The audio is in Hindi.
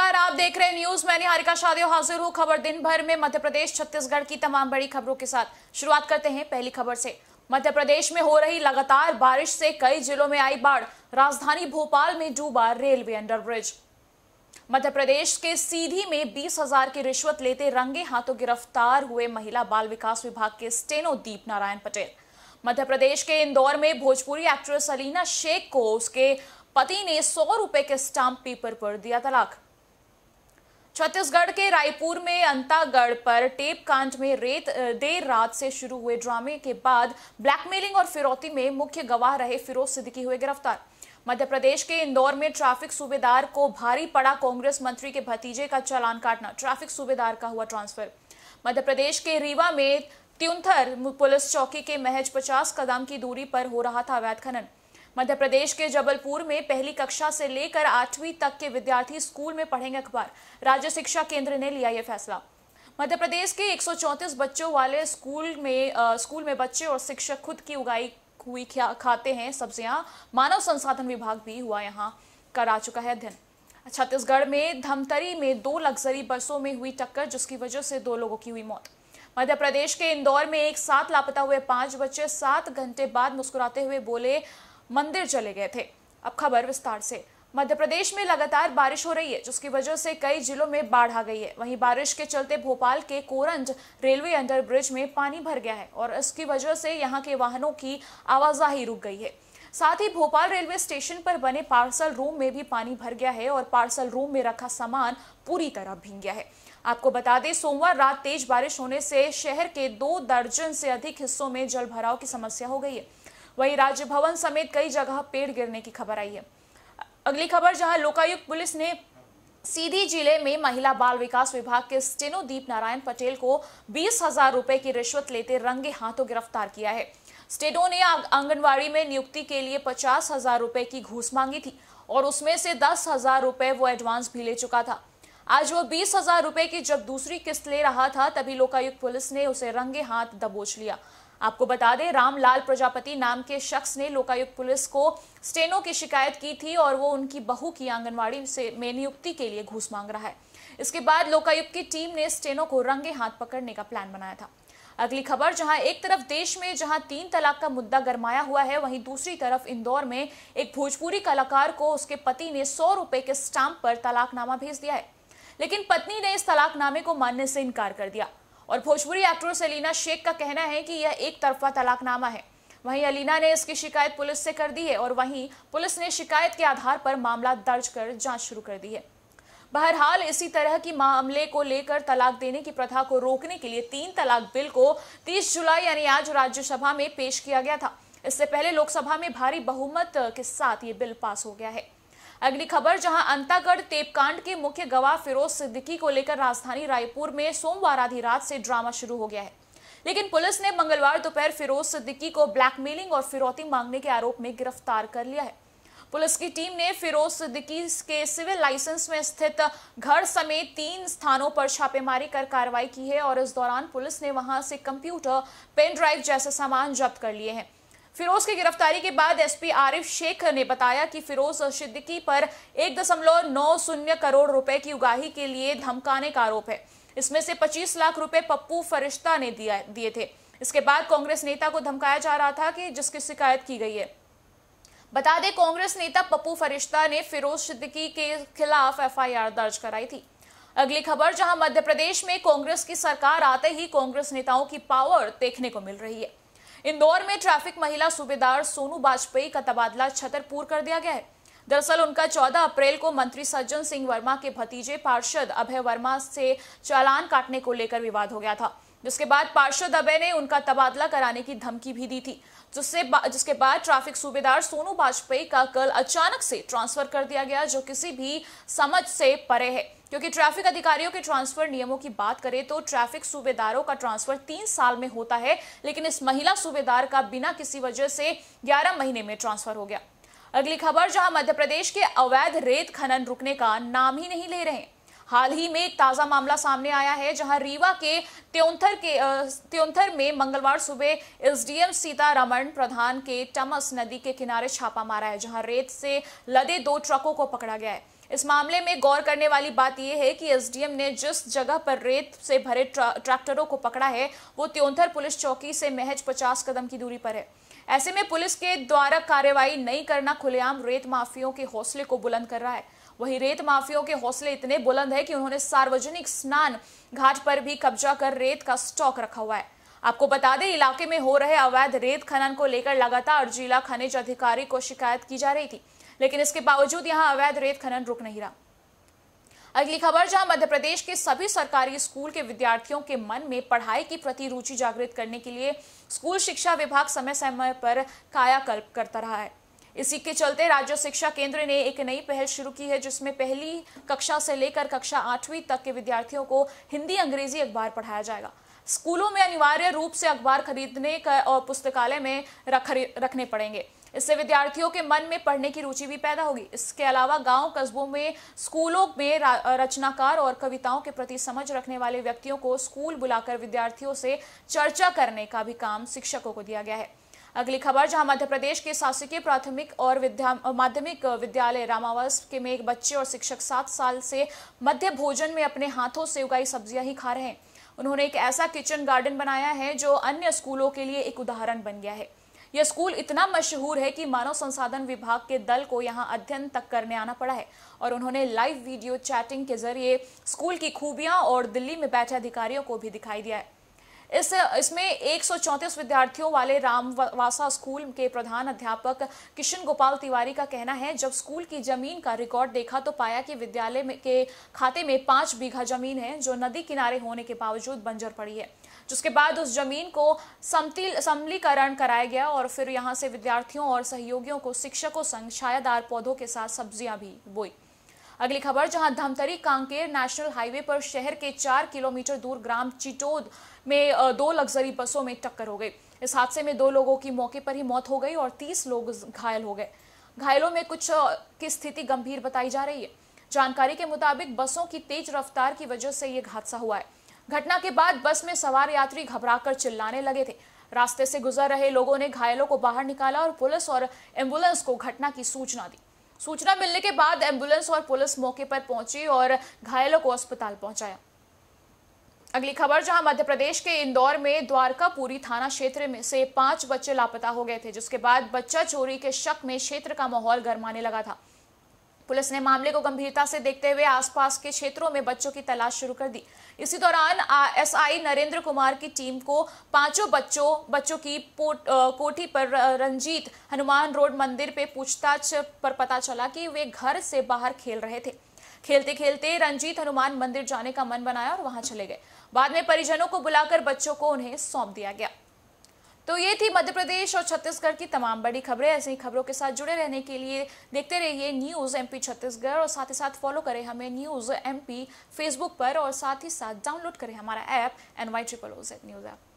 नमस्कार आप देख रहे हैं न्यूज मैंने हरिका शादी हाजिर हूँ खबर दिन भर में मध्य प्रदेश छत्तीसगढ़ की तमाम बड़ी खबरों के साथ शुरुआत करते हैं पहली खबर से मध्य प्रदेश में हो रही लगातार बारिश से कई जिलों में आई बाढ़ राजधानी भोपाल में डूबा रेलवे अंडरब्रिज मध्य प्रदेश के सीधी में बीस हजार की रिश्वत लेते रंगे हाथों गिरफ्तार हुए महिला बाल विकास विभाग के स्टेनो दीप नारायण पटेल मध्य प्रदेश के इंदौर में भोजपुरी एक्ट्रेस अलीना शेख को उसके पति ने सौ रुपए के स्टाम्प पेपर पर दिया तलाक छत्तीसगढ़ के रायपुर में अंतागढ़ पर टेप कांड में रेत देर रात से शुरू हुए ड्रामे के बाद ब्लैकमेलिंग और फिरौती में मुख्य गवाह रहे फिरोज सिद्दीकी हुए गिरफ्तार मध्य प्रदेश के इंदौर में ट्रैफिक सूबेदार को भारी पड़ा कांग्रेस मंत्री के भतीजे का चालान काटना ट्रैफिक सूबेदार का हुआ ट्रांसफर मध्य प्रदेश के रीवा में त्युंथर पुलिस चौकी के महज पचास कदम की दूरी पर हो रहा था अवैध खनन मध्य प्रदेश के जबलपुर में पहली कक्षा से लेकर आठवीं तक के विद्यार्थी स्कूल में पढ़ेंगे अखबार राज्य शिक्षा केंद्र ने लिया ये फैसला मध्य प्रदेश के एक बच्चों वाले स्कूल में आ, स्कूल में बच्चे और शिक्षक खुद की उगाई हुई खाते हैं सब्जियां मानव संसाधन विभाग भी हुआ यहाँ करा चुका है अध्ययन छत्तीसगढ़ में धमतरी में दो लग्जरी बसों में हुई टक्कर जिसकी वजह से दो लोगों की हुई मौत मध्य प्रदेश के इंदौर में एक साथ लापता हुए पांच बच्चे सात घंटे बाद मुस्कुराते हुए बोले मंदिर चले गए थे अब खबर विस्तार से मध्य प्रदेश में लगातार बारिश हो रही है जिसकी वजह से कई जिलों में बाढ़ आ गई है वहीं बारिश के चलते भोपाल के कोरंज रेलवे अंडरब्रिज में पानी भर गया है और इसकी वजह से यहां के वाहनों की आवाजाही रुक गई है साथ ही भोपाल रेलवे स्टेशन पर बने पार्सल रूम में भी पानी भर गया है और पार्सल रूम में रखा सामान पूरी तरह भींग गया है आपको बता दें सोमवार रात तेज बारिश होने से शहर के दो दर्जन से अधिक हिस्सों में जलभराव की समस्या हो गई है वहीं राजभवन समेत कई जगह पेड़ गिरने की खबर आई है अगली खबर जहां लोकायुक्त पुलिस ने सीधी जिले में महिला बाल विकास विभाग के स्टेनो दीप नारायण पटेल को बीस हजार रुपए की रिश्वत लेते रंगे हाथों गिरफ्तार किया है स्टेनो ने आंगनवाड़ी में नियुक्ति के लिए पचास हजार रुपए की घूस मांगी थी और उसमें से दस हजार रुपए वो एडवांस भी ले चुका था आज वो बीस हजार रुपए की जब दूसरी किस्त ले रहा था तभी लोकायुक्त पुलिस ने उसे रंगे हाथ दबोच लिया आपको बता दें रामलाल प्रजापति नाम के शख्स ने लोकायुक्त पुलिस को स्टेनो की शिकायत की थी और वो उनकी बहू की आंगनवाड़ी से में नियुक्ति के लिए घूस मांग रहा है इसके बाद लोकायुक्त की टीम ने स्टेनो को रंगे हाथ पकड़ने का प्लान बनाया था अगली खबर जहां एक तरफ देश में जहां तीन तलाक का मुद्दा गरमाया हुआ है वहीं दूसरी तरफ इंदौर में एक भोजपुरी कलाकार को उसके पति ने सौ रुपए के स्टाम्प पर तलाकनामा भेज दिया है लेकिन पत्नी ने इस तलाकनामे को मानने से इनकार कर दिया और भोजपुरी एक्ट्रेस सलीना शेख का कहना है कि यह एक तरफा तलाकनामा है वहीं अलीना ने इसकी शिकायत पुलिस से कर दी है और वहीं पुलिस ने शिकायत के आधार पर मामला दर्ज कर जांच शुरू कर दी है बहरहाल इसी तरह की मामले को लेकर तलाक देने की प्रथा को रोकने के लिए तीन तलाक बिल को 30 जुलाई यानी आज राज्यसभा में पेश किया गया था इससे पहले लोकसभा में भारी बहुमत के साथ ये बिल पास हो गया है अगली खबर जहां अंतागढ़ तेपकांड के मुख्य गवाह फिरोज सिद्दीकी को लेकर राजधानी रायपुर में सोमवार आधी रात से ड्रामा शुरू हो गया है लेकिन पुलिस ने मंगलवार दोपहर फिरोज सिद्दीकी को ब्लैकमेलिंग और फिरौती मांगने के आरोप में गिरफ्तार कर लिया है पुलिस की टीम ने फिरोज सिद्दीकी के सिविल लाइसेंस में स्थित घर समेत तीन स्थानों पर छापेमारी कर कार्रवाई की है और इस दौरान पुलिस ने वहां से कंप्यूटर पेन ड्राइव जैसे सामान जब्त कर लिए हैं फिरोज की गिरफ्तारी के बाद एसपी आरिफ शेख ने बताया कि फिरोज सिद्दीकी पर एक दशमलव नौ शून्य करोड़ रुपए की उगाही के लिए धमकाने का आरोप है इसमें से 25 लाख रुपए पप्पू फरिश्ता ने दिए थे इसके बाद कांग्रेस नेता को धमकाया जा रहा था कि जिसकी शिकायत की गई है बता दें कांग्रेस नेता पप्पू फरिश्ता ने फिरोज सिद्दीकी के खिलाफ एफ दर्ज कराई थी अगली खबर जहां मध्य प्रदेश में कांग्रेस की सरकार आते ही कांग्रेस नेताओं की पावर देखने को मिल रही है इंदौर में ट्रैफिक महिला सूबेदार सोनू वाजपेयी का तबादला छतरपुर कर दिया गया है दरअसल उनका 14 अप्रैल को मंत्री सज्जन सिंह वर्मा के भतीजे पार्षद अभय वर्मा से चालान काटने को लेकर विवाद हो गया था जिसके बाद पार्षद अभय ने उनका तबादला कराने की धमकी भी दी थी जिससे जिसके बाद ट्रैफिक सूबेदार सोनू वाजपेयी का कल अचानक से ट्रांसफर कर दिया गया जो किसी भी समझ से परे है क्योंकि ट्रैफिक अधिकारियों के ट्रांसफर नियमों की बात करें तो ट्रैफिक सूबेदारों का ट्रांसफर तीन साल में होता है लेकिन इस महिला सूबेदार का बिना किसी वजह से ग्यारह महीने में ट्रांसफर हो गया अगली खबर जहां मध्य प्रदेश के अवैध रेत खनन रुकने का नाम ही नहीं ले रहे हाल ही में एक ताज़ा मामला सामने आया है जहां रीवा के त्योंथर के त्योंथर में मंगलवार सुबह एसडीएम सीतारमण प्रधान के टमस नदी के किनारे छापा मारा है जहां रेत से लदे दो ट्रकों को पकड़ा गया है इस मामले में गौर करने वाली बात यह है कि एसडीएम ने जिस जगह पर रेत से भरे ट्रा, ट्रैक्टरों को पकड़ा है वो त्योंथर पुलिस चौकी से महज पचास कदम की दूरी पर है ऐसे में पुलिस के द्वारा कार्रवाई नहीं करना खुलेआम रेत माफियों के हौसले को बुलंद कर रहा है वही रेत माफियों के हौसले इतने बुलंद है कि उन्होंने सार्वजनिक स्नान घाट पर भी कब्जा कर रेत का स्टॉक रखा हुआ है आपको बता दें इलाके में हो रहे अवैध रेत खनन को लेकर लगातार जिला खनिज अधिकारी को शिकायत की जा रही थी लेकिन इसके बावजूद यहाँ अवैध रेत खनन रुक नहीं रहा अगली खबर जहां मध्य प्रदेश के सभी सरकारी स्कूल के विद्यार्थियों के मन में पढ़ाई की प्रति रुचि जागृत करने के लिए स्कूल शिक्षा विभाग समय समय पर कायाकल्प करता रहा है इसी के चलते राज्य शिक्षा केंद्र ने एक नई पहल शुरू की है जिसमें पहली कक्षा से लेकर कक्षा आठवीं तक के विद्यार्थियों को हिंदी अंग्रेजी अखबार पढ़ाया जाएगा स्कूलों में अनिवार्य रूप से अखबार खरीदने का और पुस्तकालय में रख, रखने पड़ेंगे इससे विद्यार्थियों के मन में पढ़ने की रुचि भी पैदा होगी इसके अलावा गांव कस्बों में स्कूलों में रचनाकार और कविताओं के प्रति समझ रखने वाले व्यक्तियों को स्कूल बुलाकर विद्यार्थियों से चर्चा करने का भी काम शिक्षकों को दिया गया है अगली खबर जहां मध्य प्रदेश के शासकीय प्राथमिक और विद्या माध्यमिक विद्यालय रामावास के में एक बच्चे और शिक्षक सात साल से मध्य भोजन में अपने हाथों से उगाई सब्जियां ही खा रहे हैं उन्होंने एक ऐसा किचन गार्डन बनाया है जो अन्य स्कूलों के लिए एक उदाहरण बन गया है यह स्कूल इतना मशहूर है कि मानव संसाधन विभाग के दल को यहाँ अध्ययन तक करने आना पड़ा है और उन्होंने लाइव वीडियो चैटिंग के जरिए स्कूल की खूबियां और दिल्ली में बैठे अधिकारियों को भी दिखाई दिया है इस इसमें एक विद्यार्थियों वाले रामवासा स्कूल के प्रधान अध्यापक किशन गोपाल तिवारी का कहना है जब स्कूल की जमीन का रिकॉर्ड देखा तो पाया कि विद्यालय के खाते में पांच बीघा जमीन है जो नदी किनारे होने के बावजूद बंजर पड़ी है जिसके बाद उस जमीन को समतील समलीकरण कराया गया और फिर यहाँ से विद्यार्थियों और सहयोगियों को शिक्षकों संग छायादार पौधों के साथ सब्जियां भी बोई अगली खबर जहां धमतरी कांकेर नेशनल हाईवे पर शहर के चार किलोमीटर दूर ग्राम चिटोद में दो लग्जरी बसों में टक्कर हो गई इस हादसे में दो लोगों की मौके पर ही मौत हो गई और तीस लोग घायल हो गए घायलों में कुछ की स्थिति गंभीर बताई जा रही है जानकारी के मुताबिक बसों की तेज रफ्तार की वजह से यह हादसा हुआ है घटना के बाद बस में सवार यात्री घबराकर चिल्लाने लगे थे रास्ते से गुजर रहे लोगों ने घायलों को बाहर निकाला और पुलिस और एम्बुलेंस को घटना की सूचना दी सूचना मिलने के बाद एम्बुलेंस और पुलिस मौके पर पहुंची और घायलों को अस्पताल पहुंचाया अगली खबर जहां मध्य प्रदेश के इंदौर में द्वारकापुरी थाना क्षेत्र में से पांच बच्चे लापता हो गए थे जिसके बाद बच्चा चोरी के शक में क्षेत्र का माहौल गरमाने लगा था पुलिस ने मामले को गंभीरता से देखते हुए आसपास के क्षेत्रों में बच्चों की तलाश शुरू कर दी इसी दौरान एसआई नरेंद्र कुमार की टीम को पांचों बच्चों बच्चों की कोठी पर रंजीत हनुमान रोड मंदिर पे पूछताछ पर पता चला कि वे घर से बाहर खेल रहे थे खेलते खेलते रंजीत हनुमान मंदिर जाने का मन बनाया और वहां चले गए बाद में परिजनों को बुलाकर बच्चों को उन्हें सौंप दिया गया तो ये थी मध्य प्रदेश और छत्तीसगढ़ की तमाम बड़ी खबरें ऐसी ही खबरों के साथ जुड़े रहने के लिए देखते रहिए न्यूज़ एमपी छत्तीसगढ़ और साथ ही साथ फॉलो करें हमें न्यूज़ एमपी फेसबुक पर और साथ ही साथ डाउनलोड करें हमारा app N Y triple O Z news app